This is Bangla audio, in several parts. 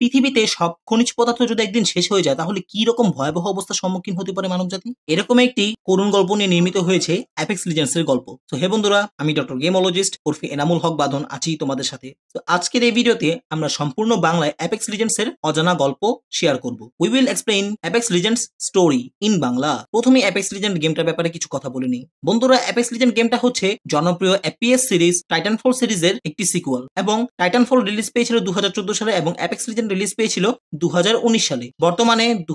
পৃথিবীতে সব খনিজ পদার্থ যদি একদিন শেষ হয়ে যায় তাহলে কি রকম ভয়াবহ অবস্থার সম্মুখীন হতে পারে জাতি এরকম একটি করুণ গল্প নিয়ে নির্মিত হয়েছে অ্যাপেক্স লিজেন্সের গল্প তো হে বন্ধুরা আমি ডক্টর গেমোলজিস্ট ওরফে এনামুল হক বাঁধন আছি তোমাদের সাথে তো আজকের এই ভিডিওতে আমরা সম্পূর্ণ বাংলায় অ্যাপেক্স এর অজানা গল্প শেয়ার করব we will explain apex legends story in Bangla প্রথমে অ্যাপেক্স লিজেন্ড গেমটার ব্যাপারে কিছু কথা বলে নিই বন্ধুরা অ্যাপেক্স লিজেন্স গেমটা হচ্ছে জনপ্রিয় অ্যাপিএস সিরিজ টাইটানফল সিরিজের একটি সিকুয়াল এবং টাইটানফল রিলিজ পেয়েছিল দু সালে এবং অ্যাপেক্স লিজেন্ড রিলিজ পেয়েছিল দু সালে বর্তমানে দু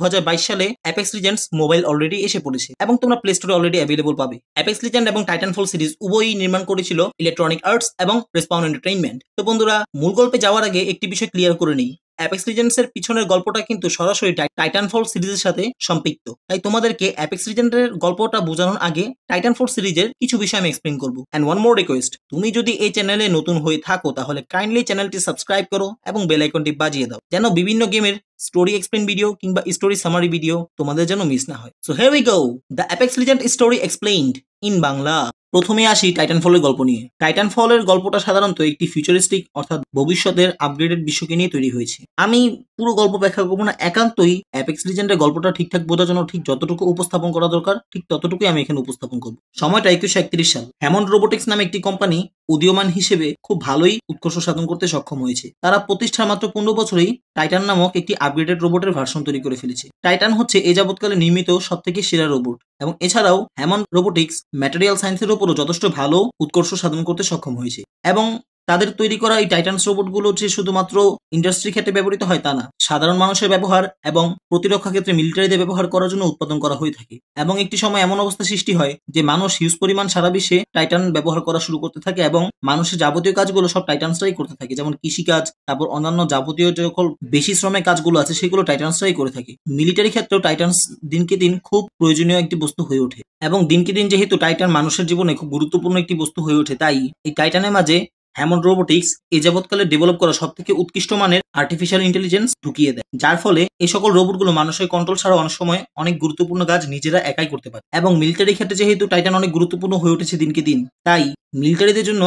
সালে অ্যাপেক্স লিজেন্ডস মোবাইল অলরেডি এসে পড়েছে এবং তোমরা প্লে স্টোরে অলরেডি অ্যাভেলেবল পাবে অ্যাপেক্স লিজেন্ড এবং ফোল সিরিজ উভয়ই নির্মাণ করেছিল ইলেকট্রনিক আর্টস এবং রেসপাউন্ড এন্টারটেইনমেন্ট তো বন্ধুরা মূল গল্পে যাওয়ার আগে একটি বিষয় ক্লিয়ার করে নিই অ্যাপেক্স এর পিছনের গল্পটা কিন্তু সরাসরি টাইটান টাইটানফল সিরিজের সাথে সম্পৃক্ত তাই তোমাদেরকে অ্যাপেক্স এর গল্পটা বোঝানোর আগে টাইটান টাইটানফল সিরিজের কিছু বিষয় আমি এক্সপ্লেন করবো অ্যান্ড ওয়ান মোর রিকোয়েস্ট তুমি যদি এই চ্যানেলে নতুন হয়ে থাকো তাহলে কাইন্ডলি চ্যানেলটি সাবস্ক্রাইব করো এবং বেল আইকনটি বাজিয়ে দাও যেন বিভিন্ন গেমের স্টোরি এক্সপ্লেন ভিডিও কিংবা স্টোরি সামারি ভিডিও তোমাদের যেন মিস না হয় so here we go the apex legend story explained in Bangla প্রথমে আসি টাইটান ফলের গল্প নিয়ে টাইটান ফলের গল্পটা সাধারণত একটি ফিউচারিস্টিক অর্থাৎ ভবিষ্যতের আপগ্রেডেড বিশ্বকে নিয়ে তৈরি হয়েছে আমি পুরো গল্প ব্যাখ্যা করবো না একান্তই অ্যাপেক্স লিজেন্ডের গল্পটা ঠিকঠাক বোঝার জন্য ঠিক যতটুকু উপস্থাপন করা দরকার ঠিক ততটুকুই আমি এখানে উপস্থাপন করবো সময়টা একুশশো একত্রিশ সাল হেমন রোবোটিক্স নামে একটি কোম্পানি উদীয়মান হিসেবে খুব ভালোই উৎকর্ষ সাধন করতে সক্ষম হয়েছে তারা প্রতিষ্ঠার মাত্র পনেরো বছরেই টাইটান নামক একটি আপগ্রেডেড রোবটের ভার্সন তৈরি করে ফেলেছে টাইটান হচ্ছে এ যাবৎকালে নির্মিত সব থেকে সেরা রোবট এবং এছাড়াও হেমন রোবোটিক্স ম্যাটেরিয়াল সায়েন্সের ওপর উপরও যথেষ্ট ভালো উৎকর্ষ সাধন করতে সক্ষম হয়েছে এবং তাদের তৈরি করা এই রোবট রোবটগুলো যে শুধুমাত্র ইন্ডাস্ট্রি ক্ষেত্রে ব্যবহৃত হয় তা না সাধারণ মানুষের ব্যবহার এবং প্রতিরক্ষা ক্ষেত্রে মিলিটারিদের ব্যবহার করার জন্য উৎপাদন করা হয়ে থাকে এবং একটি সময় এমন অবস্থা সৃষ্টি হয় যে মানুষ হিউজ পরিমাণ সারা বিশ্বে টাইটান ব্যবহার করা শুরু করতে থাকে এবং মানুষের যাবতীয় কাজগুলো সব টাইটানসরাই করতে থাকে যেমন কৃষিকাজ তারপর অন্যান্য যাবতীয় যখন বেশি শ্রমের কাজগুলো আছে সেগুলো টাইটানসরাই করে থাকে মিলিটারি ক্ষেত্রেও টাইটানস দিনকে দিন খুব প্রয়োজনীয় একটি বস্তু হয়ে ওঠে এবং দিনকে দিন যেহেতু টাইটান মানুষের জীবনে খুব গুরুত্বপূর্ণ একটি বস্তু হয়ে ওঠে তাই এই টাইটানের মাঝে হ্যামন রোবোটিক্স এ যাবৎকালে ডেভেলপ করা সব থেকে উৎকৃষ্ট মানের আর্টিফিশিয়াল ইন্টেলিজেন্স ঢুকিয়ে দেয় যার ফলে এই সকল রোবটগুলো মানুষের কন্ট্রোল ছাড়া অনেক সময় অনেক গুরুত্বপূর্ণ কাজ নিজেরা একাই করতে পারে এবং মিলিটারি ক্ষেত্রে যেহেতু টাইটান অনেক গুরুত্বপূর্ণ হয়ে উঠেছে দিনকে দিন তাই মিলিটারিদের জন্য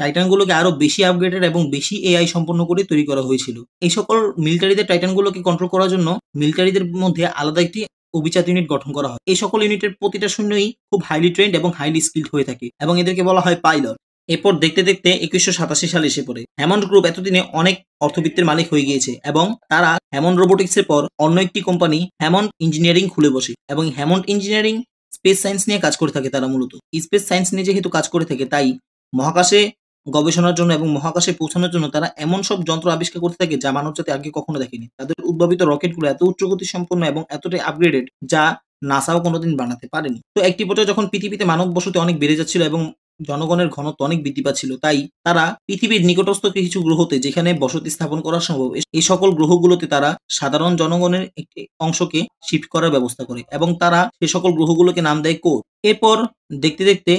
টাইটানগুলোকে আরো বেশি আপগ্রেডেড এবং বেশি এআই সম্পন্ন করে তৈরি করা হয়েছিল এই সকল মিলিটারিদের টাইটানগুলোকে কন্ট্রোল করার জন্য মিলিটারিদের মধ্যে আলাদা একটি অভিজাত ইউনিট গঠন করা হয় এই সকল ইউনিটের প্রতিটা শূন্যই খুব হাইলি ট্রেন্ড এবং হাইলি স্কিল্ড হয়ে থাকে এবং এদেরকে বলা হয় পাইলট এরপর দেখতে দেখতে একুশশো সাতাশি সালে এসে পড়ে হ্যামন্ড গ্রুপ এতদিনে অনেক অর্থবিত্তের মালিক হয়ে গিয়েছে এবং তারা হ্যামন্ড এর পর অন্য একটি কোম্পানি হ্যামন্ড ইঞ্জিনিয়ারিং খুলে বসে এবং হ্যামন্ড ইঞ্জিনিয়ারিং স্পেস সায়েন্স নিয়ে কাজ করে থাকে তারা মূলত স্পেস সায়েন্স নিয়ে যেহেতু কাজ করে থাকে তাই মহাকাশে গবেষণার জন্য এবং মহাকাশে পৌঁছানোর জন্য তারা এমন সব যন্ত্র আবিষ্কার করতে থাকে যা মানব জাতি আগে কখনো দেখেনি তাদের উদ্ভাবিত রকেটগুলো এত উচ্চ গতি সম্পন্ন এবং এতটাই আপগ্রেডেড যা নাসাও কোনোদিন বানাতে পারেনি তো একটি পর্যায়ে যখন পৃথিবীতে মানব বসতি অনেক বেড়ে যাচ্ছিল এবং জনগণের ঘনত্ব অনেক বৃদ্ধি পাচ্ছিল তাই তারা পৃথিবীর নিকটস্থ কিছু গ্রহতে যেখানে বসতি স্থাপন করা সম্ভব এই সকল গ্রহগুলোতে তারা সাধারণ জনগণের একটি অংশকে শিফট করার ব্যবস্থা করে এবং তারা সে সকল গ্রহগুলোকে নাম দেয় কোর এরপর দেখতে দেখতে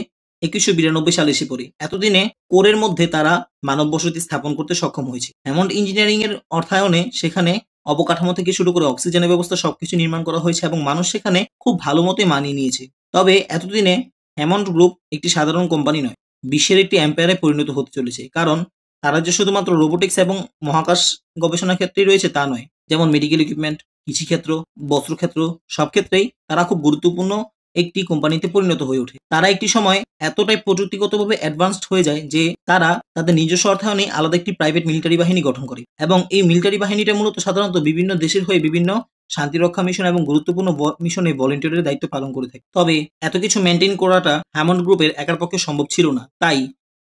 একুশশো বিরানব্বই সালে এসে পড়ে এতদিনে কোরের মধ্যে তারা মানব বসতি স্থাপন করতে সক্ষম হয়েছে এমন ইঞ্জিনিয়ারিং এর অর্থায়নে সেখানে অবকাঠামো থেকে শুরু করে অক্সিজেনের ব্যবস্থা সবকিছু নির্মাণ করা হয়েছে এবং মানুষ সেখানে খুব ভালো মতোই মানিয়ে নিয়েছে তবে এতদিনে হ্যামন্ড গ্রুপ একটি সাধারণ কোম্পানি নয় বিশ্বের একটি অ্যাম্পায়ারে পরিণত হতে চলেছে কারণ তারা যে শুধুমাত্র রোবোটিক্স এবং মহাকাশ গবেষণা ক্ষেত্রেই রয়েছে তা নয় যেমন মেডিকেল ইকুইপমেন্ট কৃষিক্ষেত্র বস্ত্রক্ষেত্র সব ক্ষেত্রেই তারা খুব গুরুত্বপূর্ণ একটি কোম্পানিতে পরিণত হয়ে ওঠে তারা একটি সময় এতটাই প্রযুক্তিগতভাবে অ্যাডভান্সড হয়ে যায় যে তারা তাদের নিজস্ব অর্থায়নে আলাদা একটি প্রাইভেট মিলিটারি বাহিনী গঠন করে এবং এই মিলিটারি বাহিনীটা মূলত সাধারণত বিভিন্ন দেশের হয়ে বিভিন্ন শান্তিরক্ষা মিশন এবং গুরুত্বপূর্ণ মিশনে ভলেন্টিয়ারের দায়িত্ব পালন করে থাকে তবে এত কিছু মেনটেন করাটা হ্যামন্ড গ্রুপের একার পক্ষে সম্ভব ছিল না তাই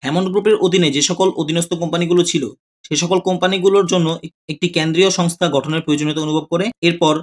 হ্যামন্ড গ্রুপের অধীনে যে সকল অধীনস্থ কোম্পানিগুলো ছিল সে সকল কোম্পানিগুলোর জন্য একটি কেন্দ্রীয় সংস্থা গঠনের প্রয়োজনীয়তা অনুভব করে এরপর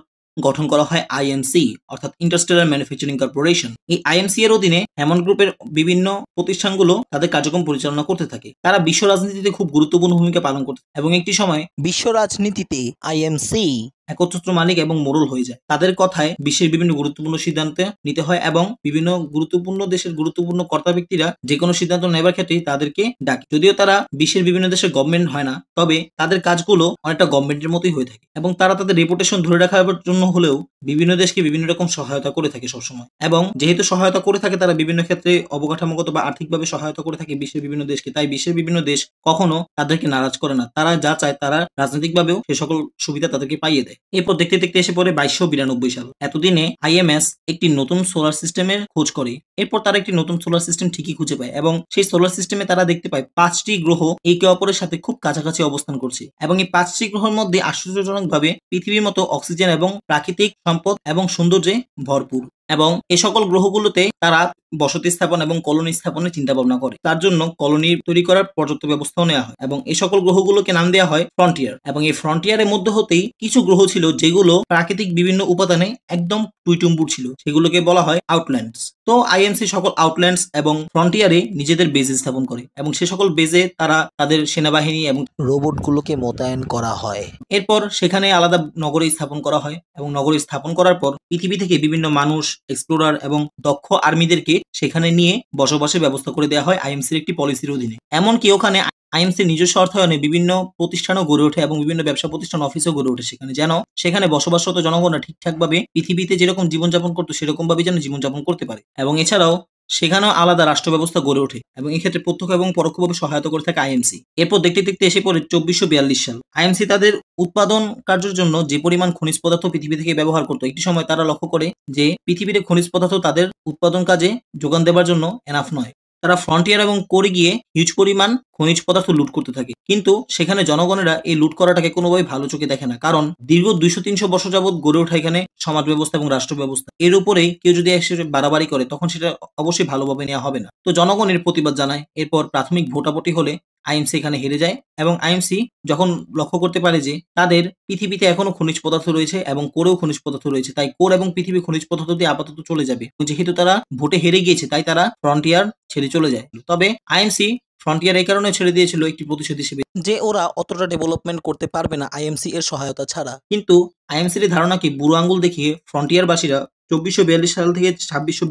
গঠন করা হয় আইএমসি অর্থাৎ ইন্টারস্টেলার ম্যানুফ্যাকচারিং কর্পোরেশন এই আইএমসি এর অধীনে হ্যামন্ড গ্রুপের বিভিন্ন প্রতিষ্ঠানগুলো তাদের কার্যক্রম পরিচালনা করতে থাকে তারা বিশ্ব রাজনীতিতে খুব গুরুত্বপূর্ণ ভূমিকা পালন করতে এবং একটি সময় বিশ্ব রাজনীতিতে আইএমসি একচ্ছত্র মালিক এবং মোরল হয়ে যায় তাদের কথায় বিশ্বের বিভিন্ন গুরুত্বপূর্ণ সিদ্ধান্তে নিতে হয় এবং বিভিন্ন গুরুত্বপূর্ণ দেশের গুরুত্বপূর্ণ কর্তা ব্যক্তিরা যে কোনো সিদ্ধান্ত নেবার ক্ষেত্রে তাদেরকে ডাকে যদিও তারা বিশ্বের বিভিন্ন দেশের গভর্নমেন্ট হয় না তবে তাদের কাজগুলো অনেকটা গভর্নমেন্টের মতোই হয়ে থাকে এবং তারা তাদের রেপুটেশন ধরে রাখার জন্য হলেও বিভিন্ন দেশকে বিভিন্ন রকম সহায়তা করে থাকে সবসময় এবং যেহেতু সহায়তা করে থাকে তারা বিভিন্ন ক্ষেত্রে অবকাঠামোগত বা আর্থিকভাবে সহায়তা করে থাকে বিশ্বের বিভিন্ন দেশকে তাই বিশ্বের বিভিন্ন দেশ কখনো তাদেরকে নারাজ করে না তারা যা চায় তারা রাজনৈতিকভাবেও সে সকল সুবিধা তাদেরকে পাইয়ে দেয় এরপর দেখতে দেখতে এসে পড়ে বাইশশো বিরানব্বই সাল এতদিনে আইএমএস একটি নতুন সোলার সিস্টেমের খোঁজ করে এরপর তারা একটি নতুন সোলার সিস্টেম ঠিকই খুঁজে পায় এবং সেই সোলার সিস্টেমে তারা দেখতে পায় পাঁচটি গ্রহ একে অপরের সাথে খুব কাছাকাছি অবস্থান করছে এবং এই পাঁচটি গ্রহের মধ্যে আশ্চর্যজনকভাবে পৃথিবীর মতো অক্সিজেন এবং প্রাকৃতিক সম্পদ এবং সৌন্দর্যে ভরপুর এবং এ সকল গ্রহগুলোতে তারা বসতি স্থাপন এবং কলোনি স্থাপনের চিন্তা ভাবনা করে তার জন্য কলোনি তৈরি করার পর্যাপ্ত ব্যবস্থাও নেওয়া হয় এবং এ সকল গ্রহগুলোকে নাম দেওয়া হয় ফ্রন্টিয়ার এবং এই ফ্রন্টিয়ারের মধ্যে হতেই কিছু গ্রহ ছিল যেগুলো প্রাকৃতিক বিভিন্ন উপাদানে একদম টুইটুম্বুর ছিল সেগুলোকে বলা হয় আউটল্যান্ডস তো আইএনসি সকল আউটল্যান্ডস এবং ফ্রন্টিয়ারে নিজেদের বেজ স্থাপন করে এবং সে সকল বেজে তারা তাদের সেনাবাহিনী এবং রোবটগুলোকে মোতায়েন করা হয় এরপর সেখানে আলাদা নগরে স্থাপন করা হয় এবং নগর স্থাপন করার পর পৃথিবী থেকে বিভিন্ন মানুষ এক্সপ্লোরার এবং দক্ষ আর্মিদেরকে সেখানে নিয়ে বসবাসের ব্যবস্থা করে দেওয়া হয় আইএমসির একটি পলিসির অধীনে এমনকি ওখানে আইএমসি নিজস্ব অর্থায়নে বিভিন্ন প্রতিষ্ঠানও গড়ে ওঠে এবং বিভিন্ন ব্যবসা প্রতিষ্ঠান অফিসও গড়ে ওঠে সেখানে যেন সেখানে বসবাসরত জনগণরা ঠিকঠাকভাবে পৃথিবীতে যেরকম জীবনযাপন করতো সেরকমভাবে যেন জীবনযাপন করতে পারে এবং এছাড়াও সেখানেও আলাদা রাষ্ট্র ব্যবস্থা গড়ে ওঠে এবং এক্ষেত্রে প্রত্যক্ষ এবং পরোক্ষভাবে সহায়তা করে থাকে আইএমসি এরপর দেখতে দেখতে এসে পড়ে চব্বিশশো বিয়াল্লিশ সাল আইএমসি তাদের উৎপাদন কার্যের জন্য যে পরিমাণ খনিজ পদার্থ পৃথিবী থেকে ব্যবহার করতো একটি সময় তারা লক্ষ্য করে যে পৃথিবীর খনিজ পদার্থ তাদের উৎপাদন কাজে যোগান দেওয়ার জন্য এনাফ নয় তারা ফ্রন্টিয়ার এবং করে গিয়ে হিউজ পরিমাণ খনিজ পদার্থ লুট করতে থাকে কিন্তু সেখানে জনগণেরা এই লুট করাটাকে কোনোভাবে ভালো চোখে দেখে না কারণ দীর্ঘ দুইশো তিনশো বছর যাবৎ গড়ে ওঠা এখানে সমাজ ব্যবস্থা এবং রাষ্ট্র ব্যবস্থা এর উপরে কেউ যদি এসে বাড়াবাড়ি করে তখন সেটা অবশ্যই ভালোভাবে নেওয়া হবে না তো জনগণ এর প্রতিবাদ জানায় এরপর প্রাথমিক ভোটাভুটি হলে আইএমসি এখানে হেরে যায় এবং আইএমসি যখন লক্ষ্য করতে পারে যে তাদের পৃথিবীতে এখনো খনিজ পদার্থ রয়েছে এবং কোরেও খনিজ পদার্থ রয়েছে তাই কোর এবং পৃথিবী খনিজ পদার্থ দিয়ে আপাতত চলে যাবে যেহেতু তারা ভোটে হেরে গিয়েছে তাই তারা ফ্রন্টিয়ার ছেড়ে চলে যায় তবে আইএমসি ফ্রন্টিয়ার এই কারণে ছেড়ে দিয়েছিল একটি প্রতিশোধ হিসেবে যে ওরা অতটা ডেভেলপমেন্ট করতে পারবে না আইএমসি এর সহায়তা ছাড়া কিন্তু আইএমসির এই ধারণাকে বুড়ো আঙ্গুল দেখিয়ে ফ্রন্টিয়ারবাসীরা চব্বিশশো বিয়াল্লিশ সাল থেকে ছাব্বিশশো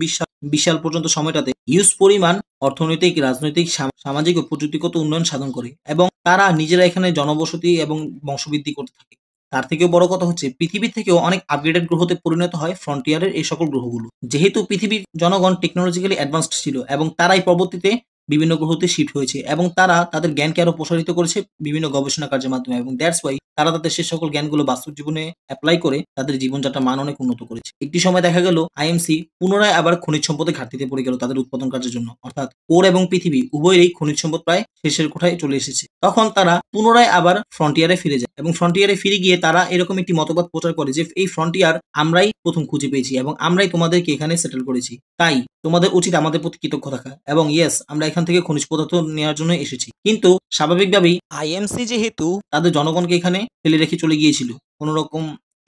বিশ সাল পর্যন্ত সময়টাতে ইউজ পরিমাণ অর্থনৈতিক রাজনৈতিক সামাজিক ও প্রযুক্তিগত উন্নয়ন সাধন করে এবং তারা নিজেরা এখানে জনবসতি এবং বংশবৃদ্ধি করতে থাকে তার থেকেও বড় কথা হচ্ছে পৃথিবীর থেকেও অনেক আপগ্রেডেড গ্রহতে পরিণত হয় ফ্রন্টিয়ারের এই সকল গ্রহগুলো যেহেতু পৃথিবীর জনগণ টেকনোলজিক্যালি অ্যাডভান্সড ছিল এবং তারাই পরবর্তীতে বিভিন্ন গ্রহতে শিফট হয়েছে এবং তারা তাদের জ্ঞানকে আরো প্রসারিত করেছে বিভিন্ন গবেষণা কার্যের মাধ্যমে এবং দ্যাটস ওয়াই তারা তাদের সে সকল জ্ঞানগুলো বাস্তব জীবনে অ্যাপ্লাই করে তাদের জীবনযাত্রা মান অনেক উন্নত করেছে একটি সময় দেখা গেল আইএমসি পুনরায় আবার খনিজ সম্পদে ঘাটতিতে পড়ে গেল তাদের উৎপাদন কার্যের জন্য অর্থাৎ কোর এবং পৃথিবী উভয়েরই খনিজ সম্পদ প্রায় শেষের কোঠায় চলে এসেছে তখন তারা পুনরায় আবার ফ্রন্টিয়ারে ফিরে যায় এবং ফ্রন্টিয়ারে ফিরে গিয়ে তারা এরকম একটি মতবাদ প্রচার করে যে এই ফ্রন্টিয়ার আমরাই প্রথম খুঁজে পেয়েছি এবং আমরাই তোমাদেরকে এখানে সেটেল করেছি তাই তোমাদের উচিত আমাদের প্রতি কৃতজ্ঞ থাকা এবং ইয়েস আমরা এখান থেকে খনিজ পদার্থ নেওয়ার জন্য এসেছি কিন্তু স্বাভাবিকভাবেই আইএমসি যেহেতু তাদের জনগণকে এখানে ফেলে রেখে চলে গিয়েছিল কোনো রকম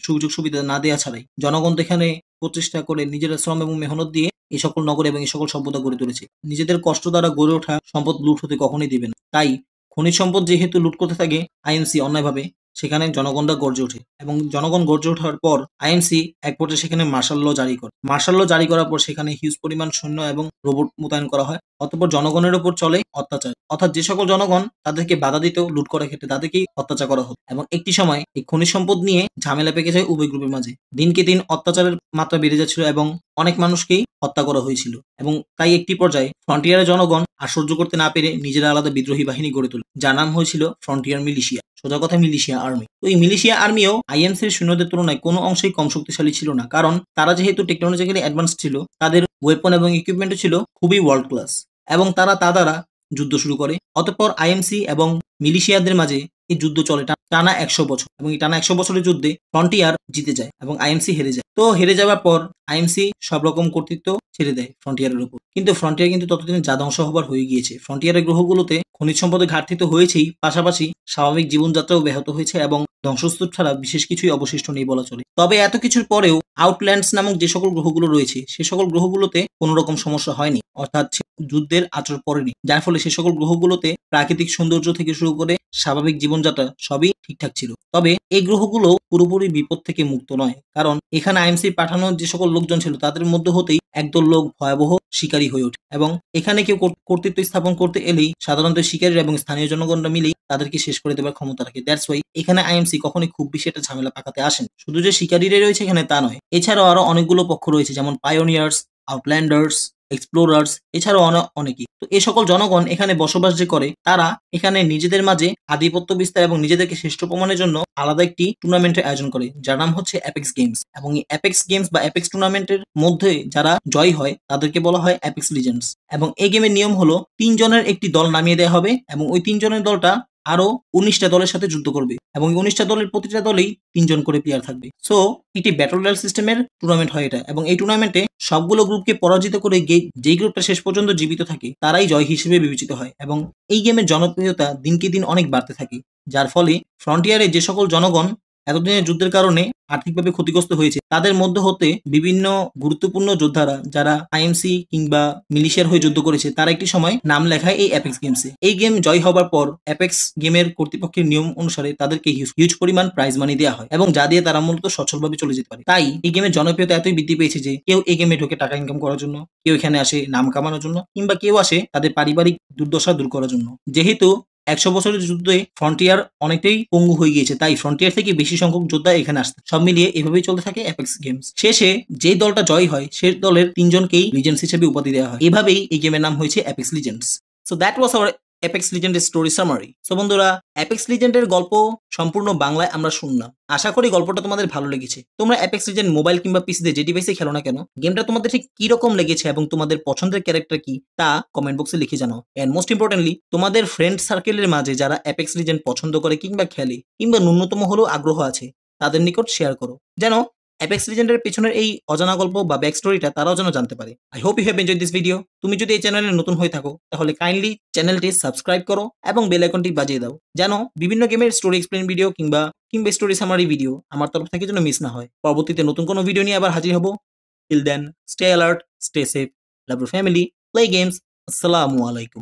সুযোগ সুবিধা না দেওয়া ছাড়াই জনগণ তো এখানে প্রতিষ্ঠা করে নিজেরা শ্রম এবং মেহনত দিয়ে এই সকল নগর এবং এই সকল সভ্যতা গড়ে তুলেছে নিজেদের কষ্ট দ্বারা গড়ে ওঠা সম্পদ লুট হতে কখনোই দেবে না তাই খনিজ সম্পদ যেহেতু লুট করতে থাকে আইএমসি অন্যায়ভাবে সেখানে জনগণরা গর্জে ওঠে এবং জনগণ গর্জে ওঠার পর আইএমসি এক পর্যায়ে সেখানে মার্শাল ল জারি করে মার্শাল ল জারি করার পর সেখানে হিউজ পরিমাণ সৈন্য এবং রোবট মোতায়েন করা হয় অতপর জনগণের ওপর চলে অত্যাচার অর্থাৎ যে সকল জনগণ তাদেরকে বাধা দিত লুট করার ক্ষেত্রে তাদেরকেই অত্যাচার করা হতো এবং একটি সময় এই খনিজ সম্পদ নিয়ে ঝামেলা পেকে যায় উভয় গ্রুপের মাঝে দিনকে দিন অত্যাচারের মাত্রা বেড়ে যাচ্ছিল এবং অনেক মানুষকেই হত্যা করা হয়েছিল এবং তাই একটি পর্যায়ে ফ্রন্টিয়ারের জনগণ আর সহ্য করতে না পেরে নিজেরা আলাদা বিদ্রোহী বাহিনী গড়ে তোলে যার নাম হয়েছিল ফ্রন্টিয়ার মিলিশিয়া সোজা কথা মিলিশিয়া আর্মি তো এই মিলিশিয়া আর্মিও আইএনসির সৈন্যদের তুলনায় কোনো অংশেই কম শক্তিশালী ছিল না কারণ তারা যেহেতু টেকনোলজিক্যালি অ্যাডভান্স ছিল তাদের ওয়েপন এবং ইকুইপমেন্টও ছিল খুবই ওয়ার্ল্ড ক্লাস এবং তারা তা দ্বারা যুদ্ধ শুরু করে অতঃপর আইএমসি এবং মিলিশিয়াদের মাঝে এই যুদ্ধ চলে টানা একশো বছর এবং এই টানা একশো বছরের যুদ্ধে ফ্রন্টিয়ার জিতে যায় এবং আইএমসি হেরে যায় তো হেরে যাওয়ার পর আইএমসি সব রকম কর্তৃত্ব ছেড়ে দেয় ফ্রন্টিয়ারের উপর কিন্তু ফ্রন্টিয়ার কিন্তু ততদিন যা ধ্বংস হবার হয়ে গিয়েছে ফ্রন্টিয়ারের গ্রহগুলোতে খনিজ সম্পদে ঘাটতি তো হয়েছেই পাশাপাশি স্বাভাবিক জীবনযাত্রাও ব্যাহত হয়েছে এবং ধ্বংসস্তূপ ছাড়া বিশেষ কিছুই অবশিষ্ট নেই বলা চলে তবে এত কিছুর পরেও আউটল্যান্ডস নামক যে সকল গ্রহগুলো রয়েছে সে সকল গ্রহগুলোতে কোনো রকম সমস্যা হয়নি অর্থাৎ যুদ্ধের আচর পড়েনি যার ফলে সে সকল গ্রহগুলোতে প্রাকৃতিক সৌন্দর্য থেকে শুরু করে স্বাভাবিক জীবনযাত্রা সবই ঠিকঠাক ছিল তবে এই গ্রহগুলো পুরোপুরি বিপদ থেকে মুক্ত নয় কারণ এখানে আইএমসি পাঠানো যে সকল লোকজন ছিল তাদের মধ্যে হতেই একদল লোক ভয়াবহ শিকারী হয়ে ওঠে এবং এখানে কেউ কর্তৃত্ব স্থাপন করতে এলেই সাধারণত শিকারীরা এবং স্থানীয় জনগণরা মিলেই তাদেরকে শেষ করে দেওয়ার ক্ষমতা রাখে দ্যাটস ওয়াই এখানে আইএমসি কখনই খুব বেশি একটা ঝামেলা পাকাতে আসেন শুধু যে শিকারীরাই রয়েছে এখানে তা নয় এছাড়াও আরো অনেকগুলো পক্ষ রয়েছে যেমন পায়োনিয়ার্স আউটল্যান্ডার্স এক্সপ্লোরার্স এছাড়াও অনেকেই তো এ সকল জনগণ এখানে বসবাস যে করে তারা এখানে নিজেদের মাঝে আধিপত্য বিস্তার এবং নিজেদেরকে শ্রেষ্ঠ প্রমাণের জন্য আলাদা একটি টুর্নামেন্টের আয়োজন করে যার নাম হচ্ছে অ্যাপেক্স গেমস এবং এই অ্যাপেক্স গেমস বা অ্যাপেক্স টুর্নামেন্টের মধ্যে যারা জয় হয় তাদেরকে বলা হয় অ্যাপেক্স লিজেন্ডস এবং এই গেমের নিয়ম হলো তিনজনের একটি দল নামিয়ে দেওয়া হবে এবং ওই তিনজনের দলটা আরো উনিশটা দলের সাথে যুদ্ধ করবে এবং উনিশটা দলের প্রতিটা দলেই তিনজন করে প্লেয়ার থাকবে সো এটি ব্যাটল রয়্যাল সিস্টেমের টুর্নামেন্ট হয় এটা এবং এই টুর্নামেন্টে সবগুলো গ্রুপকে পরাজিত করে যেই গ্রুপটা শেষ পর্যন্ত জীবিত থাকে তারাই জয় হিসেবে বিবেচিত হয় এবং এই গেমের জনপ্রিয়তা দিনকে দিন অনেক বাড়তে থাকে যার ফলে ফ্রন্টিয়ারে যে সকল জনগণ এতদিনের যুদ্ধের কারণে আর্থিকভাবে ক্ষতিগ্রস্ত হয়েছে তাদের মধ্যে হতে বিভিন্ন গুরুত্বপূর্ণ যোদ্ধারা যারা আইএমসি কিংবা মিলিশিয়ার হয়ে যুদ্ধ করেছে তারা একটি সময় নাম লেখায় এই অ্যাপেক্স গেমসে এই গেম জয় হবার পর অ্যাপেক্স গেমের কর্তৃপক্ষের নিয়ম অনুসারে তাদেরকে হিউজ পরিমাণ প্রাইজ মানি দেওয়া হয় এবং যা দিয়ে তারা মূলত সচ্ছলভাবে চলে যেতে পারে তাই এই গেমের জনপ্রিয়তা এতই বৃদ্ধি পেয়েছে যে কেউ এই গেমে ঢোকে টাকা ইনকাম করার জন্য কেউ এখানে আসে নাম কামানোর জন্য কিংবা কেউ আসে তাদের পারিবারিক দুর্দশা দূর করার জন্য যেহেতু একশো বছরের যুদ্ধে ফ্রন্টিয়ার অনেকটাই পঙ্গু হয়ে গিয়েছে তাই ফ্রন্টিয়ার থেকে বেশি সংখ্যক যোদ্ধা এখানে আসতে সব মিলিয়ে এভাবেই চলতে থাকে অ্যাপেক্স গেমস শেষে যে দলটা জয় হয় সে দলের তিনজনকেই লিজেন্স হিসেবে উপাধি দেওয়া হয় এভাবেই এই গেমের নাম হয়েছে apex legends so that was our apex লিজেন্ডের স্টোরি সামারি তো বন্ধুরা অ্যাপেক্স লিজেন্ডের গল্প সম্পূর্ণ বাংলায় আমরা শুনলাম আশা করি গল্পটা তোমাদের ভালো লেগেছে তোমরা অ্যাপেক্স লিজেন্ড মোবাইল কিংবা পিসিতে যে ডিভাইসে খেলো না কেন গেমটা তোমাদের ঠিক কীরকম লেগেছে এবং তোমাদের পছন্দের ক্যারেক্টার কি তা কমেন্ট বক্সে লিখে জানাও অ্যান্ড মোস্ট ইম্পর্টেন্টলি তোমাদের ফ্রেন্ড সার্কেলের মাঝে যারা অ্যাপেক্স লিজেন্ড পছন্দ করে কিংবা খেলে কিংবা ন্যূনতম হলেও আগ্রহ আছে তাদের নিকট শেয়ার করো যেন অ্যাপেক্স লিজেন্ডের পিছনের এই অজানা গল্প বা ব্যাক স্টোরিটা তারাও যেন জানতে পারে I hope you have enjoy this video তুমি যদি এই চ্যানেলে নতুন হয়ে থাকো তাহলে কাইন্ডলি চ্যানেলটি সাবস্ক্রাইব করো এবং বেল আইকনটি বাজিয়ে দাও যেন বিভিন্ন গেমের স্টোরি এক্সপ্লেন ভিডিও কিংবা কিংবা স্টোরি সামারি ভিডিও আমার তরফ থেকে যেন মিস না হয় পরবর্তীতে নতুন কোনো ভিডিও নিয়ে আবার হাজির হব till then stay alert stay safe love family play games আসসালামু আলাইকুম